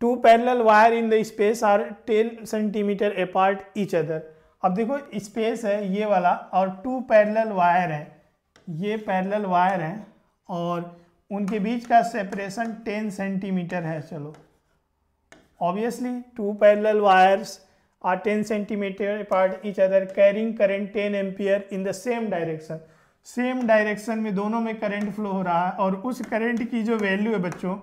to parallel wire in the space are ten centimeter apart each other अब देखो space है ये वाला और टू पैरेलल वायर है ये पैरेलल वायर है और उनके बीच का सेपरेशन टेन सेंटीमीटर है चलो obviously two parallel wires are ten centimeter apart each other carrying current ten ampere in the same direction same direction में दोनों में करंट फ्लो हो रहा है और उस करंट की जो वैल्यू है बच्चों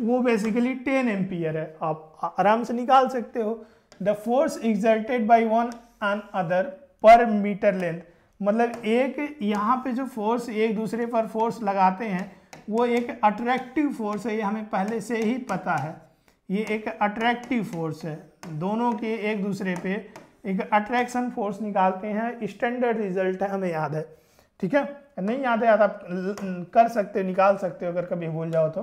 वो बेसिकली 10 एम्पियर है आप आराम से निकाल सकते हो the force exerted by one an other पर मीटर लेंथ मतलब एक यहाँ पे जो फोर्स एक दूसरे पर फोर्स लगाते हैं वो एक अट्रैक्टिव फोर्स है ये हमें पहले से ही पता है ये एक अट्रैक्टिव फोर्स है दोनों के एक दूसरे पे एक अट्रैक्शन फोर्स निकालते हैं स्टैंडर्ड रिजल्ट है हमें याद है ठीक है नहीं याद है याद आप कर सकते हो निकाल सकते हो अगर कभी भूल जाओ तो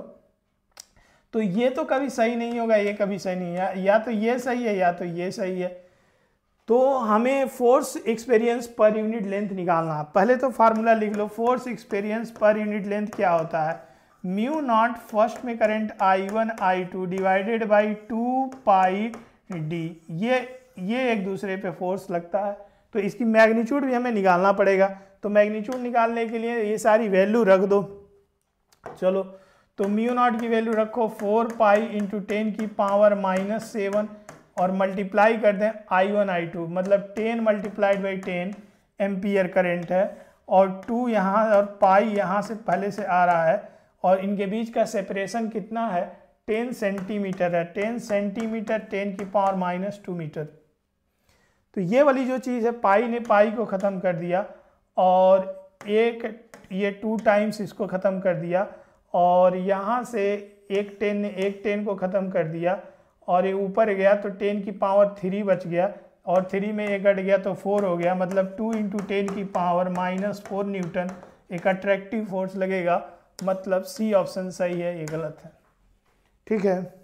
तो ये तो कभी सही नहीं होगा ये कभी सही नहीं या, या तो ये सही है या तो ये सही है तो हमें force experience per unit length निकालना पहले तो फार्मूला लिख लो force experience per unit length क्या होता है म्यू नॉट फर्स्ट में current I one I two divided by two pi D ये ये एक दूसरे पे फोर्स लगता है तो इसकी मैग्नीट्यूड भी हमें निकालना पड़ेगा तो मैग्नीट्यूड निकालने के लिए ये सारी वैल्यू रख दो चलो तो म्यू नॉट की वैल्यू रखो फोर पाई इंटू टेन की पावर माइनस सेवन और मल्टीप्लाई कर दें आई वन आई टू मतलब ten multiplied by ten ampere current है और टू यहाँ और पाई यहाँ से पहले से आ रहा है और इनके बीच का सेपरेशन कितना है टेन सेंटीमीटर है टेन सेंटीमीटर टेन की पावर माइनस टू मीटर तो ये वाली जो चीज़ है पाई ने पाई को ख़त्म कर दिया और एक ये टू टाइम्स इसको ख़त्म कर दिया और यहाँ से एक टेन ने एक टेन को ख़त्म कर दिया और ये ऊपर गया तो टेन की पावर थ्री बच गया और थ्री में एक घट गया तो फोर हो गया मतलब टू इंटू टेन की पावर माइनस फोर न्यूटन एक अट्रैक्टिव फोर्स लगेगा मतलब सी ऑप्शन सही है ये गलत है ठीक है